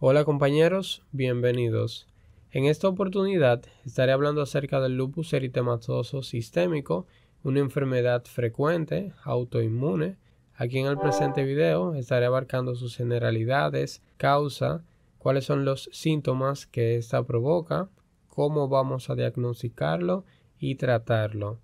Hola compañeros, bienvenidos. En esta oportunidad estaré hablando acerca del lupus eritematoso sistémico, una enfermedad frecuente, autoinmune. Aquí en el presente video estaré abarcando sus generalidades, causa, cuáles son los síntomas que ésta provoca, cómo vamos a diagnosticarlo y tratarlo.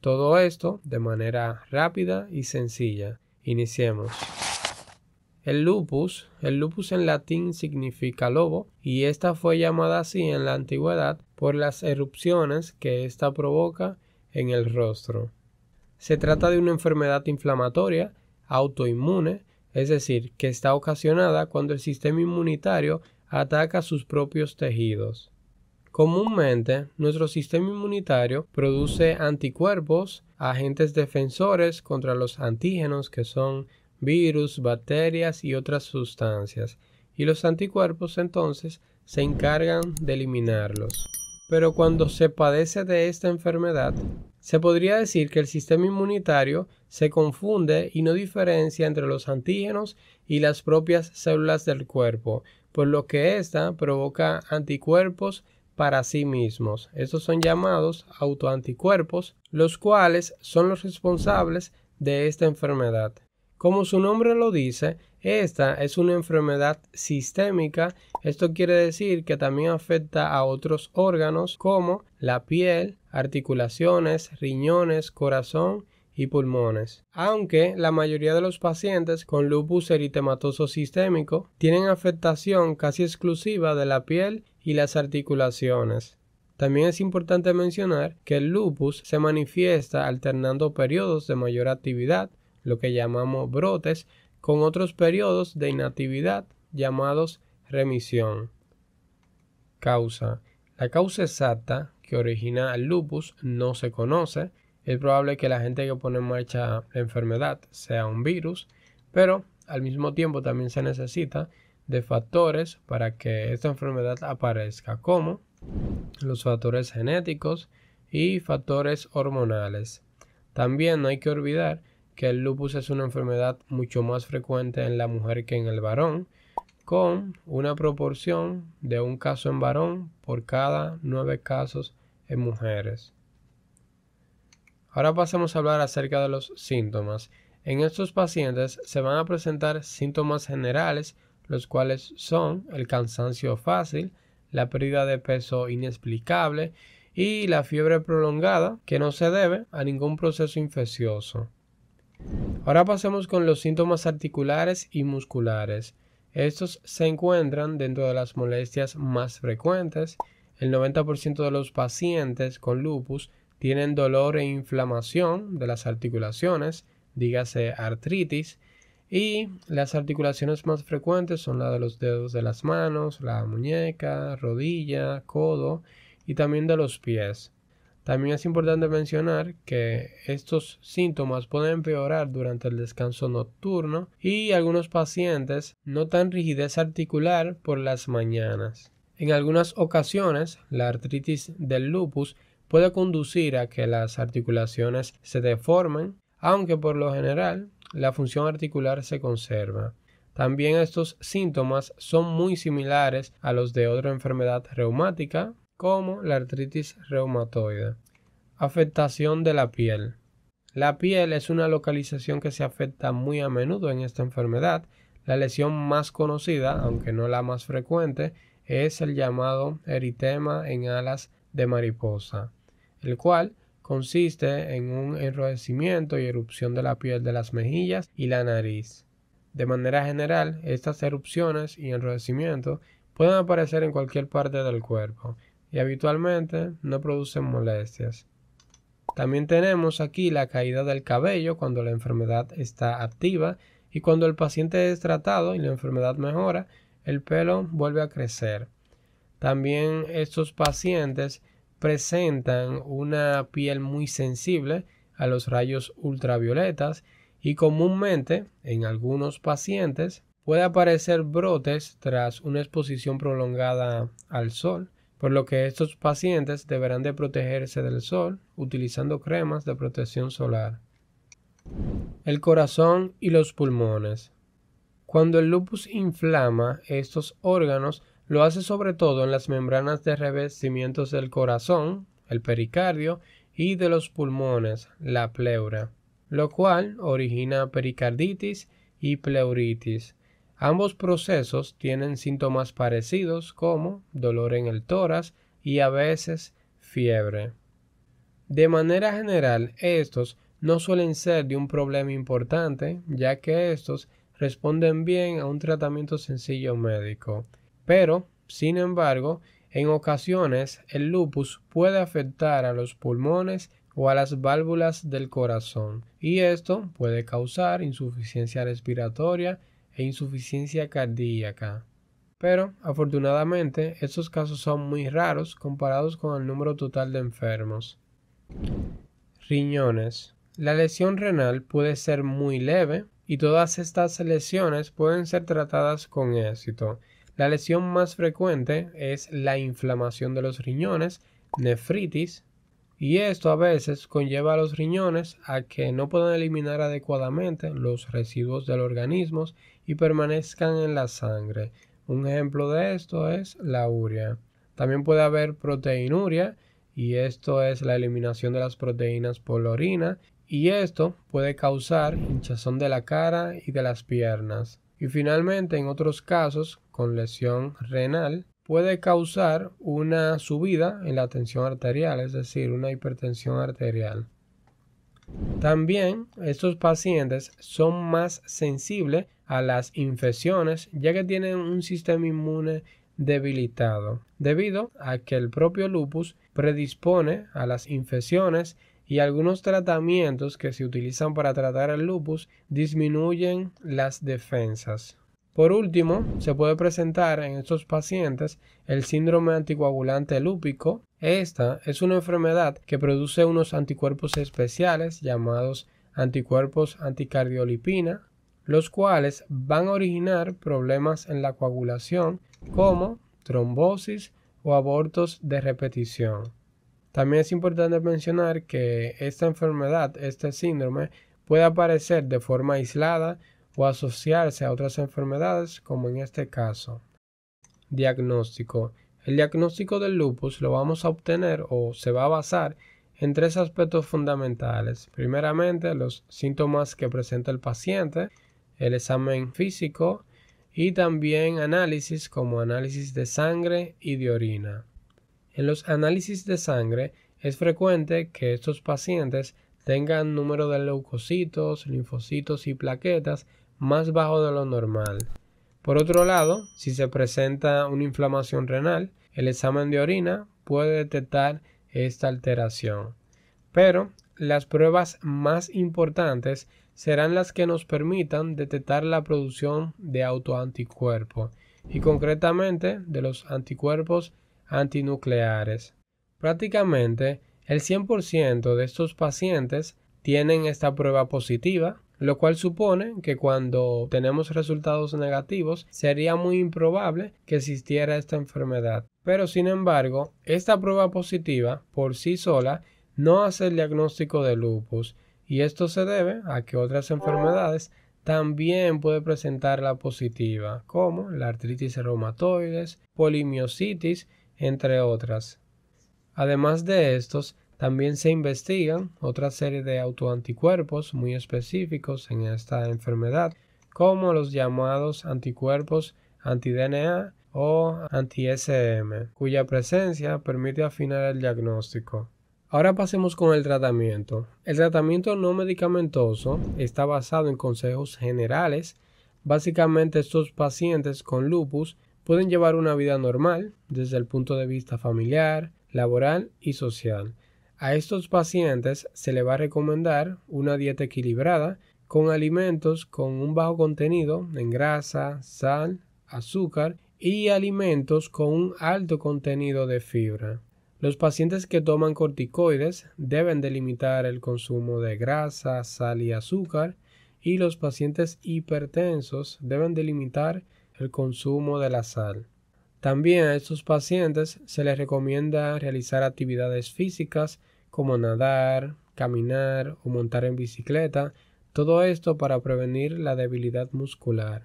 Todo esto de manera rápida y sencilla. Iniciemos. El lupus, el lupus en latín significa lobo y esta fue llamada así en la antigüedad por las erupciones que esta provoca en el rostro. Se trata de una enfermedad inflamatoria autoinmune, es decir, que está ocasionada cuando el sistema inmunitario ataca sus propios tejidos. Comúnmente, nuestro sistema inmunitario produce anticuerpos, agentes defensores contra los antígenos que son virus, bacterias y otras sustancias, y los anticuerpos entonces se encargan de eliminarlos. Pero cuando se padece de esta enfermedad, se podría decir que el sistema inmunitario se confunde y no diferencia entre los antígenos y las propias células del cuerpo, por lo que ésta provoca anticuerpos para sí mismos. Estos son llamados autoanticuerpos, los cuales son los responsables de esta enfermedad. Como su nombre lo dice, esta es una enfermedad sistémica. Esto quiere decir que también afecta a otros órganos como la piel, articulaciones, riñones, corazón y pulmones. Aunque la mayoría de los pacientes con lupus eritematoso sistémico tienen afectación casi exclusiva de la piel y las articulaciones. También es importante mencionar que el lupus se manifiesta alternando periodos de mayor actividad lo que llamamos brotes, con otros periodos de inactividad llamados remisión. Causa. La causa exacta que origina el lupus no se conoce. Es probable que la gente que pone en marcha la enfermedad sea un virus, pero al mismo tiempo también se necesita de factores para que esta enfermedad aparezca, como los factores genéticos y factores hormonales. También no hay que olvidar que el lupus es una enfermedad mucho más frecuente en la mujer que en el varón, con una proporción de un caso en varón por cada nueve casos en mujeres. Ahora pasamos a hablar acerca de los síntomas. En estos pacientes se van a presentar síntomas generales, los cuales son el cansancio fácil, la pérdida de peso inexplicable y la fiebre prolongada que no se debe a ningún proceso infeccioso. Ahora pasemos con los síntomas articulares y musculares. Estos se encuentran dentro de las molestias más frecuentes. El 90% de los pacientes con lupus tienen dolor e inflamación de las articulaciones, dígase artritis, y las articulaciones más frecuentes son la de los dedos de las manos, la muñeca, rodilla, codo y también de los pies. También es importante mencionar que estos síntomas pueden empeorar durante el descanso nocturno y algunos pacientes notan rigidez articular por las mañanas. En algunas ocasiones, la artritis del lupus puede conducir a que las articulaciones se deformen, aunque por lo general la función articular se conserva. También estos síntomas son muy similares a los de otra enfermedad reumática, como la artritis reumatoide. Afectación de la piel. La piel es una localización que se afecta muy a menudo en esta enfermedad. La lesión más conocida, aunque no la más frecuente, es el llamado eritema en alas de mariposa, el cual consiste en un enrojecimiento y erupción de la piel de las mejillas y la nariz. De manera general, estas erupciones y enrojecimientos pueden aparecer en cualquier parte del cuerpo, y habitualmente no producen molestias. También tenemos aquí la caída del cabello cuando la enfermedad está activa y cuando el paciente es tratado y la enfermedad mejora, el pelo vuelve a crecer. También estos pacientes presentan una piel muy sensible a los rayos ultravioletas y comúnmente en algunos pacientes puede aparecer brotes tras una exposición prolongada al sol por lo que estos pacientes deberán de protegerse del sol utilizando cremas de protección solar. El corazón y los pulmones. Cuando el lupus inflama estos órganos, lo hace sobre todo en las membranas de revestimientos del corazón, el pericardio, y de los pulmones, la pleura, lo cual origina pericarditis y pleuritis, Ambos procesos tienen síntomas parecidos como dolor en el tórax y a veces fiebre. De manera general, estos no suelen ser de un problema importante, ya que estos responden bien a un tratamiento sencillo médico. Pero, sin embargo, en ocasiones el lupus puede afectar a los pulmones o a las válvulas del corazón, y esto puede causar insuficiencia respiratoria, e insuficiencia cardíaca. Pero, afortunadamente, estos casos son muy raros comparados con el número total de enfermos. Riñones. La lesión renal puede ser muy leve y todas estas lesiones pueden ser tratadas con éxito. La lesión más frecuente es la inflamación de los riñones, nefritis, y esto a veces conlleva a los riñones a que no puedan eliminar adecuadamente los residuos del organismo y permanezcan en la sangre. Un ejemplo de esto es la urea. También puede haber proteinuria y esto es la eliminación de las proteínas por la orina y esto puede causar hinchazón de la cara y de las piernas. Y finalmente en otros casos con lesión renal puede causar una subida en la tensión arterial, es decir, una hipertensión arterial. También estos pacientes son más sensibles a las infecciones ya que tienen un sistema inmune debilitado, debido a que el propio lupus predispone a las infecciones y algunos tratamientos que se utilizan para tratar el lupus disminuyen las defensas. Por último, se puede presentar en estos pacientes el síndrome anticoagulante lúpico. Esta es una enfermedad que produce unos anticuerpos especiales llamados anticuerpos anticardiolipina, los cuales van a originar problemas en la coagulación como trombosis o abortos de repetición. También es importante mencionar que esta enfermedad, este síndrome, puede aparecer de forma aislada o asociarse a otras enfermedades como en este caso. Diagnóstico. El diagnóstico del lupus lo vamos a obtener o se va a basar en tres aspectos fundamentales. Primeramente, los síntomas que presenta el paciente, el examen físico y también análisis como análisis de sangre y de orina. En los análisis de sangre es frecuente que estos pacientes tengan número de leucocitos, linfocitos y plaquetas más bajo de lo normal. Por otro lado, si se presenta una inflamación renal, el examen de orina puede detectar esta alteración. Pero las pruebas más importantes serán las que nos permitan detectar la producción de autoanticuerpos y concretamente de los anticuerpos antinucleares. Prácticamente el 100% de estos pacientes tienen esta prueba positiva lo cual supone que cuando tenemos resultados negativos sería muy improbable que existiera esta enfermedad. Pero sin embargo, esta prueba positiva por sí sola no hace el diagnóstico de lupus y esto se debe a que otras enfermedades también puede presentar la positiva, como la artritis reumatoides, polimiositis, entre otras. Además de estos, también se investigan otra serie de autoanticuerpos muy específicos en esta enfermedad, como los llamados anticuerpos anti-DNA o anti-SM, cuya presencia permite afinar el diagnóstico. Ahora pasemos con el tratamiento. El tratamiento no medicamentoso está basado en consejos generales. Básicamente estos pacientes con lupus pueden llevar una vida normal desde el punto de vista familiar, laboral y social. A estos pacientes se le va a recomendar una dieta equilibrada con alimentos con un bajo contenido en grasa, sal, azúcar y alimentos con un alto contenido de fibra. Los pacientes que toman corticoides deben delimitar el consumo de grasa, sal y azúcar y los pacientes hipertensos deben delimitar el consumo de la sal. También a estos pacientes se les recomienda realizar actividades físicas como nadar, caminar o montar en bicicleta, todo esto para prevenir la debilidad muscular.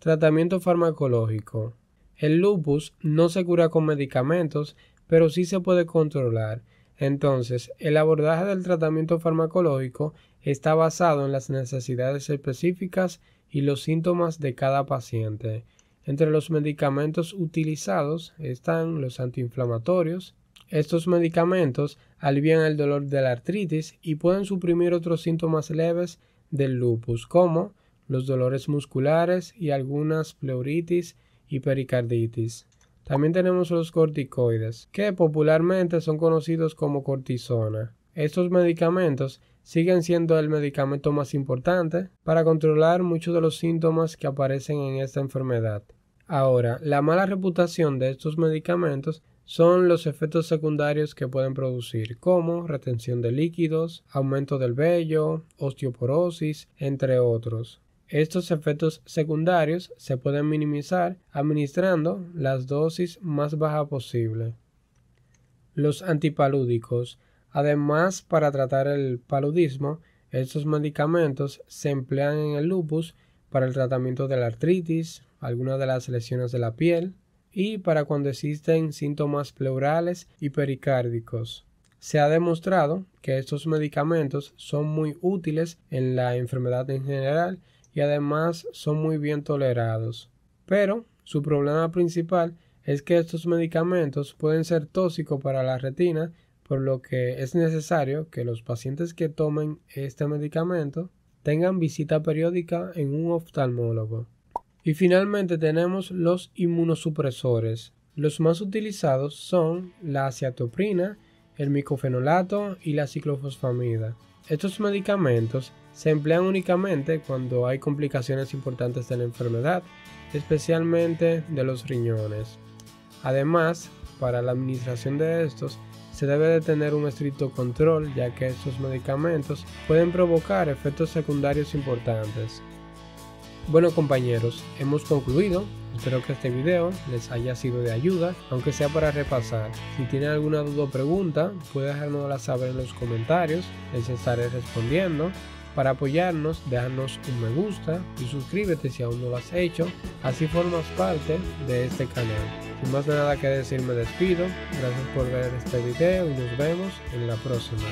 Tratamiento farmacológico. El lupus no se cura con medicamentos, pero sí se puede controlar. Entonces, el abordaje del tratamiento farmacológico está basado en las necesidades específicas y los síntomas de cada paciente. Entre los medicamentos utilizados están los antiinflamatorios, estos medicamentos alivian el dolor de la artritis y pueden suprimir otros síntomas leves del lupus, como los dolores musculares y algunas pleuritis y pericarditis. También tenemos los corticoides, que popularmente son conocidos como cortisona. Estos medicamentos siguen siendo el medicamento más importante para controlar muchos de los síntomas que aparecen en esta enfermedad. Ahora, la mala reputación de estos medicamentos son los efectos secundarios que pueden producir, como retención de líquidos, aumento del vello, osteoporosis, entre otros. Estos efectos secundarios se pueden minimizar administrando las dosis más bajas posible. Los antipalúdicos. Además, para tratar el paludismo, estos medicamentos se emplean en el lupus para el tratamiento de la artritis, algunas de las lesiones de la piel, y para cuando existen síntomas pleurales y pericárdicos. Se ha demostrado que estos medicamentos son muy útiles en la enfermedad en general y además son muy bien tolerados. Pero su problema principal es que estos medicamentos pueden ser tóxicos para la retina, por lo que es necesario que los pacientes que tomen este medicamento tengan visita periódica en un oftalmólogo. Y finalmente tenemos los inmunosupresores. Los más utilizados son la aceatoprina, el micofenolato y la ciclofosfamida. Estos medicamentos se emplean únicamente cuando hay complicaciones importantes de la enfermedad, especialmente de los riñones. Además, para la administración de estos se debe de tener un estricto control ya que estos medicamentos pueden provocar efectos secundarios importantes. Bueno compañeros, hemos concluido. Espero que este video les haya sido de ayuda, aunque sea para repasar. Si tienen alguna duda o pregunta, pueden dejárnosla saber en los comentarios, les estaré respondiendo. Para apoyarnos, déjanos un me gusta y suscríbete si aún no lo has hecho, así formas parte de este canal. Sin más nada que decir me despido, gracias por ver este video y nos vemos en la próxima.